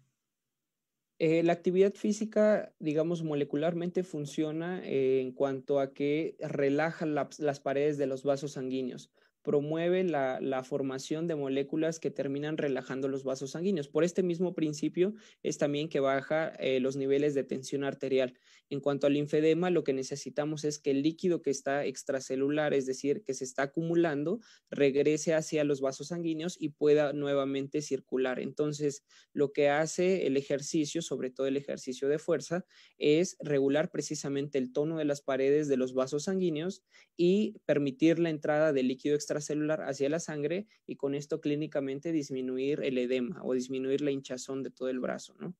Eh, la actividad física, digamos, molecularmente funciona eh, en cuanto a que relaja las paredes de los vasos sanguíneos promueve la, formación de moléculas que terminan relajando los vasos sanguíneos. Por este mismo principio es también que baja eh, los niveles de tensión arterial. En cuanto al linfedema, lo que necesitamos es que el líquido que está extracelular, es decir, que se está acumulando, regrese hacia los vasos sanguíneos y pueda nuevamente circular. Entonces, lo que hace el ejercicio, sobre todo el ejercicio de fuerza, es regular precisamente el tono de las paredes de los vasos sanguíneos y permitir la entrada del líquido extracelular celular hacia la sangre y con esto clínicamente disminuir el edema o disminuir la hinchazón de todo el brazo, ¿no?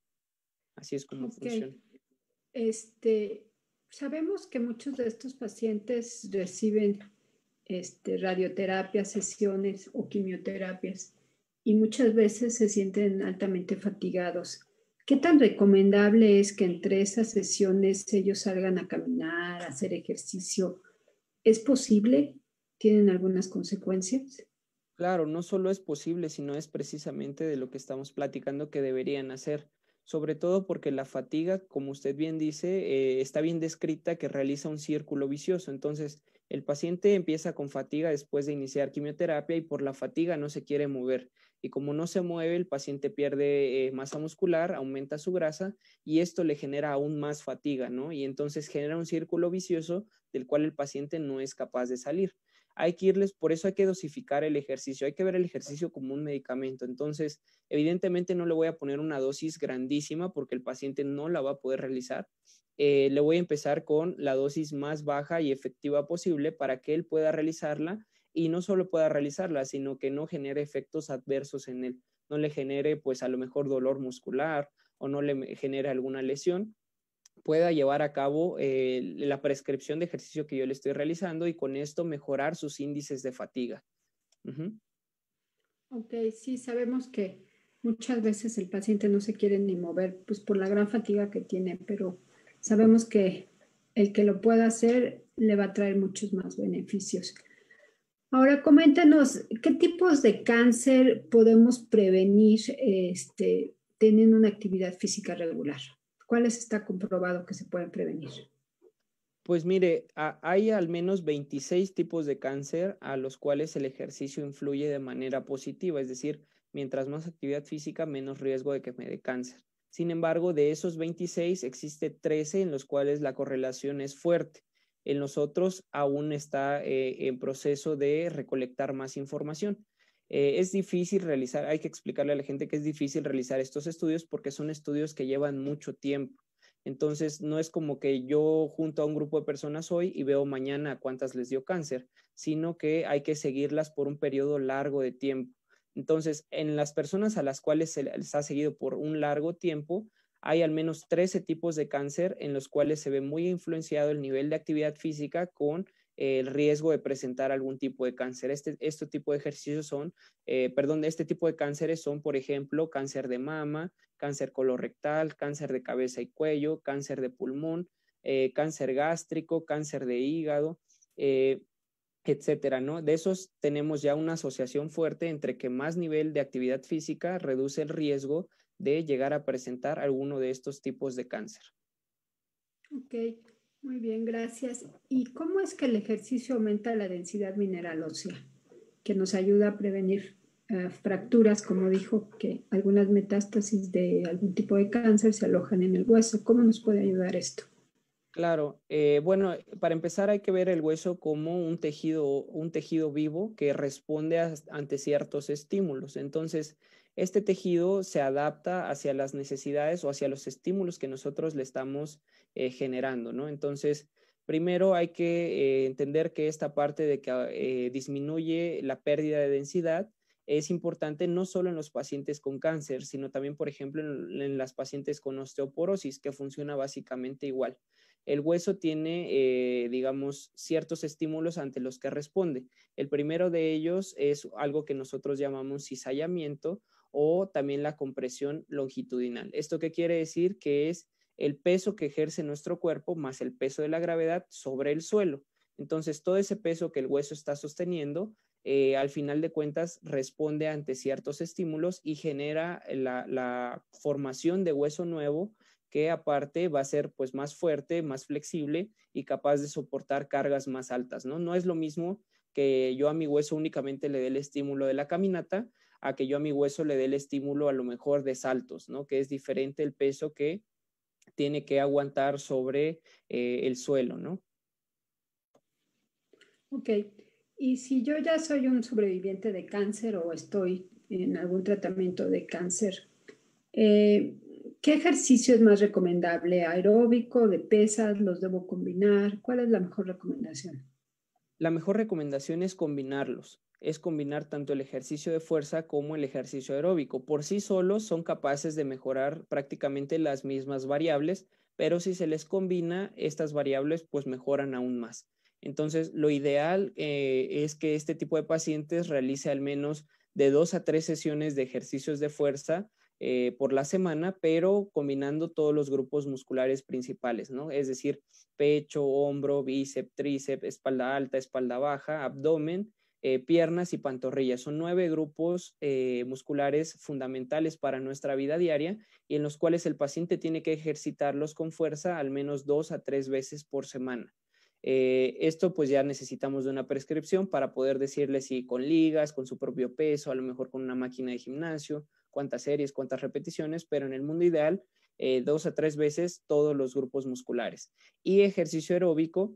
Así es como funciona. Este, sabemos que muchos de estos pacientes reciben este, radioterapia sesiones o quimioterapias y muchas veces se sienten altamente fatigados. ¿Qué tan recomendable es que entre esas sesiones ellos salgan a caminar, a hacer ejercicio? ¿Es posible? tienen algunas consecuencias. Claro, no solo es posible, sino es precisamente de lo que estamos platicando que deberían hacer, sobre todo porque la fatiga, como usted bien dice, eh, está bien descrita que realiza un círculo vicioso. Entonces, el paciente empieza con fatiga después de iniciar quimioterapia y por la fatiga no se quiere mover. Y como no se mueve, el paciente pierde eh, masa muscular, aumenta su grasa y esto le genera aún más fatiga, ¿no? Y entonces genera un círculo vicioso del cual el paciente no es capaz de salir hay que irles, por eso hay que dosificar el ejercicio, hay que ver el ejercicio como un medicamento. Entonces, evidentemente no le voy a poner una dosis grandísima porque el paciente no la va a poder realizar. Eh, le voy a empezar con la dosis más baja y efectiva posible para que él pueda realizarla y no solo pueda realizarla, sino que no genere efectos adversos en él, no le genere pues a lo mejor dolor muscular o no le genere alguna lesión pueda llevar a cabo eh, la prescripción de ejercicio que yo le estoy realizando y con esto mejorar sus índices de fatiga. Ok, sí, sabemos que muchas veces el paciente no se quiere ni mover, pues por la gran fatiga que tiene, pero sabemos que el que lo pueda hacer le va a traer muchos más beneficios. Ahora, coméntanos, ¿qué tipos de cáncer podemos prevenir este, teniendo una actividad física regular? ¿Cuáles está comprobado que se pueden prevenir? Pues mire, hay al menos 26 tipos de cáncer a los cuales el ejercicio influye de manera positiva, es decir, mientras más actividad física, menos riesgo de que me dé cáncer. Sin embargo, de esos 26 existe 13 en los cuales la correlación es fuerte. En los otros aún está eh, en proceso de recolectar más información. Eh, es difícil realizar, hay que explicarle a la gente que es difícil realizar estos estudios porque son estudios que llevan mucho tiempo. Entonces, no es como que yo junto a un grupo de personas hoy y veo mañana cuántas les dio cáncer, sino que hay que seguirlas por un periodo largo de tiempo. Entonces, en las personas a las cuales se les ha seguido por un largo tiempo, hay al menos 13 tipos de cáncer en los cuales se ve muy influenciado el nivel de actividad física con el riesgo de presentar algún tipo de cáncer. Este, este tipo de ejercicios son, eh, perdón, este tipo de cánceres son, por ejemplo, cáncer de mama, cáncer colorectal, cáncer de cabeza y cuello, cáncer de pulmón, eh, cáncer gástrico, cáncer de hígado, eh, etcétera, ¿no? De esos tenemos ya una asociación fuerte entre que más nivel de actividad física reduce el riesgo de llegar a presentar alguno de estos tipos de cáncer. Ok. Muy bien, gracias. ¿Y cómo es que el ejercicio aumenta la densidad mineral ósea, que nos ayuda a prevenir eh, fracturas, como dijo, que algunas metástasis de algún tipo de cáncer se alojan en el hueso? ¿Cómo nos puede ayudar esto? Claro, eh, bueno, para empezar hay que ver el hueso como un tejido, un tejido vivo que responde ante ciertos estímulos. Entonces, este tejido se adapta hacia las necesidades o hacia los estímulos que nosotros le estamos eh, generando, ¿no? Entonces, primero hay que eh, entender que esta parte de que ah, eh, disminuye la pérdida de densidad es importante no solo en los pacientes con cáncer, sino también, por ejemplo, en, en las pacientes con osteoporosis, que funciona básicamente igual. El hueso tiene, digamos, ciertos estímulos ante los que responde. El primero de ellos es algo que nosotros llamamos cizallamiento o también la compresión longitudinal. ¿Esto qué quiere decir? Que es el peso que ejerce nuestro cuerpo más el peso de la gravedad sobre el suelo. Entonces, todo ese peso que el hueso está sosteniendo, eh, al final de cuentas, responde ante ciertos estímulos y genera la, formación de hueso nuevo que aparte va a ser pues más fuerte, más flexible y capaz de soportar cargas más altas, ¿no? No es lo mismo que yo a mi hueso únicamente le dé el estímulo de la caminata, a que yo a mi hueso le dé el estímulo a lo mejor de saltos, ¿no? Que es diferente el peso que tiene que aguantar sobre eh, el suelo, ¿no? Ok, y si yo ya soy un sobreviviente de cáncer o estoy en algún tratamiento de cáncer, eh, ¿qué ejercicio es más recomendable? ¿Aeróbico, de pesas? ¿Los debo combinar? ¿Cuál es la mejor recomendación? La mejor recomendación es combinarlos es combinar tanto el ejercicio de fuerza como el ejercicio aeróbico. Por sí solos son capaces de mejorar prácticamente las mismas variables, pero si se les combina, estas variables pues mejoran aún más. Entonces, lo ideal eh, es que este tipo de pacientes realice al menos de dos a tres sesiones de ejercicios de fuerza eh, por la semana, pero combinando todos los grupos musculares principales, ¿no? Es decir, pecho, hombro, bíceps, tríceps, espalda alta, espalda baja, abdomen eh, piernas y pantorrillas. Son nueve grupos eh, musculares fundamentales para nuestra vida diaria y en los cuales el paciente tiene que ejercitarlos con fuerza al menos dos a tres veces por semana. Eh, esto pues ya necesitamos de una prescripción para poder decirle si con ligas, con su propio peso, a lo mejor con una máquina de gimnasio, cuántas series, cuántas repeticiones, pero en el mundo ideal, dos a tres veces todos los grupos musculares. Y ejercicio aeróbico,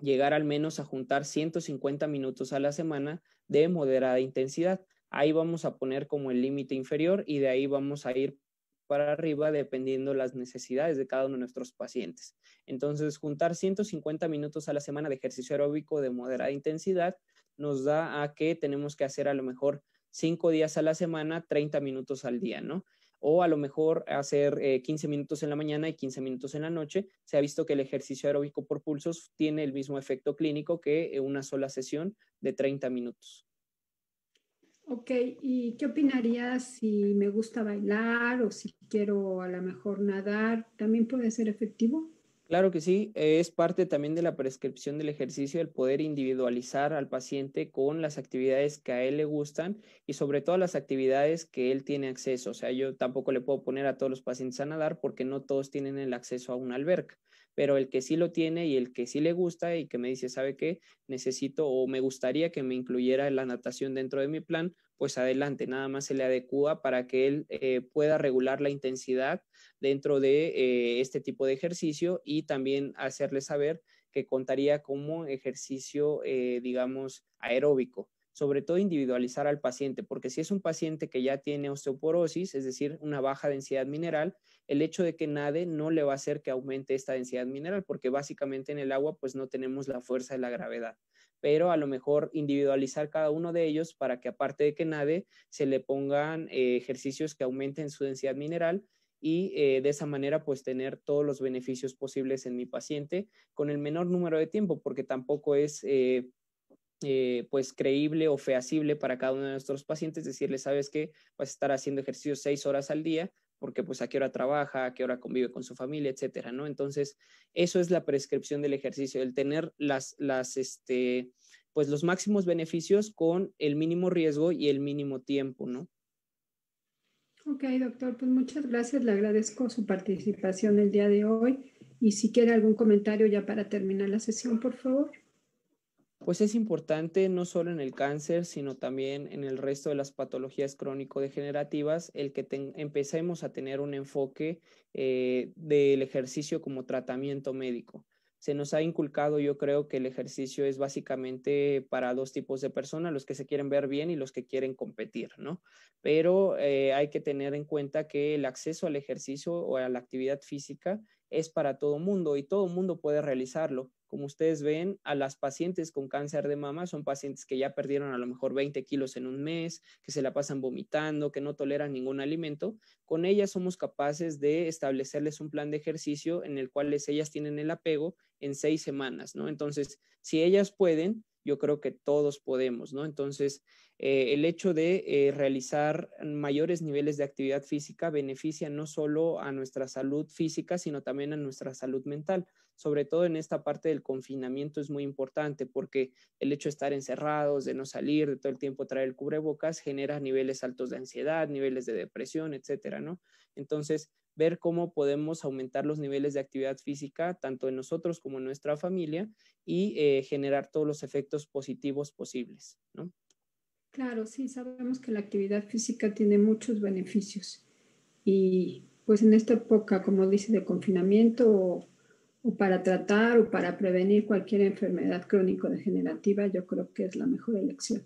llegar al menos a juntar 150 minutos a la semana de moderada intensidad. Ahí vamos a poner como el límite inferior y de ahí vamos a ir para arriba dependiendo las necesidades de cada uno de nuestros pacientes. Entonces, juntar 150 minutos a la semana de ejercicio aeróbico de moderada intensidad nos da a que tenemos que hacer a lo mejor 5 días a la semana, 30 minutos al día, ¿no? o a lo mejor hacer 15 eh, minutos en la mañana y 15 minutos en la noche. Se ha visto que el ejercicio aeróbico por pulsos tiene el mismo efecto clínico que eh, una sola sesión de 30 minutos. Ok, ¿y qué opinarías si me gusta bailar o si quiero a lo mejor nadar? ¿También puede ser efectivo? Claro que sí, es parte también de la prescripción del ejercicio el poder individualizar al paciente con las actividades que a él le gustan y sobre todo las actividades que él tiene acceso. O sea, yo tampoco le puedo poner a todos los pacientes a nadar porque no todos tienen el acceso a una alberca, pero el que sí lo tiene y el que sí le gusta y que me dice, ¿sabe qué? Necesito o me gustaría que me incluyera la natación dentro de mi plan, pues adelante, nada más se le adecua para que él eh, pueda regular la intensidad dentro de eh, este tipo de ejercicio y también hacerle saber que contaría como ejercicio, eh, digamos, aeróbico. Sobre todo individualizar al paciente, porque si es un paciente que ya tiene osteoporosis, es decir, una baja densidad mineral, el hecho de que nade no le va a hacer que aumente esta densidad mineral, porque básicamente en el agua pues no tenemos la fuerza de la gravedad pero a lo mejor individualizar cada uno de ellos para que aparte de que nade, se le pongan eh, ejercicios que aumenten su densidad mineral y eh, de esa manera pues tener todos los beneficios posibles en mi paciente con el menor número de tiempo, porque tampoco es... Eh, pues creíble o feasible para cada uno de nuestros pacientes, decirle, sabes que vas a estar haciendo ejercicios seis horas al día porque pues a qué hora trabaja, a qué hora convive con su familia, etcétera, ¿no? Entonces, eso es la prescripción del ejercicio, el tener las, las, este, pues los máximos beneficios con el mínimo riesgo y el mínimo tiempo, ¿no? Ok, doctor, pues muchas gracias, le agradezco su participación el día de hoy y si quiere algún comentario ya para terminar la sesión, por favor pues es importante no solo en el cáncer, sino también en el resto de las patologías crónico-degenerativas, el que empecemos a tener un enfoque eh, del ejercicio como tratamiento médico. Se nos ha inculcado, yo creo que el ejercicio es básicamente para dos tipos de personas, los que se quieren ver bien y los que quieren competir, ¿no? Pero eh, hay que tener en cuenta que el acceso al ejercicio o a la actividad física es para todo mundo y todo mundo puede realizarlo como ustedes ven, a las pacientes con cáncer de mama son pacientes que ya perdieron a lo mejor 20 kilos en un mes, que se la pasan vomitando, que no toleran ningún alimento. Con ellas somos capaces de establecerles un plan de ejercicio en el cual ellas tienen el apego en seis semanas, ¿no? Entonces, si ellas pueden, yo creo que todos podemos, ¿no? Entonces, eh, el hecho de eh, realizar mayores niveles de actividad física beneficia no solo a nuestra salud física, sino también a nuestra salud mental. Sobre todo en esta parte del confinamiento es muy importante porque el hecho de estar encerrados, de no salir, de todo el tiempo traer el cubrebocas, genera niveles altos de ansiedad, niveles de depresión, etcétera, Entonces, ver cómo podemos aumentar los niveles de actividad física, tanto en nosotros como en nuestra familia, y eh, generar todos los efectos positivos posibles. ¿no? Claro, sí, sabemos que la actividad física tiene muchos beneficios y pues en esta época, como dice, de confinamiento o, para tratar o para prevenir cualquier enfermedad crónico-degenerativa, yo creo que es la mejor elección.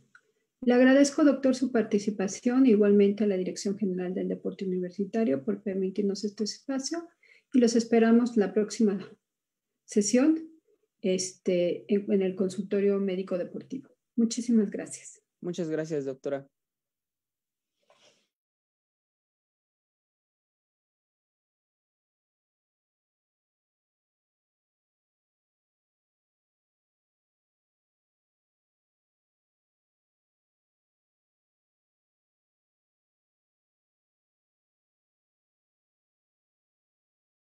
Le agradezco, doctor, su participación, igualmente a la Dirección General del Deporte Universitario por permitirnos este espacio y los esperamos la próxima sesión este, en el consultorio médico deportivo. Muchísimas gracias. Muchas gracias, doctora.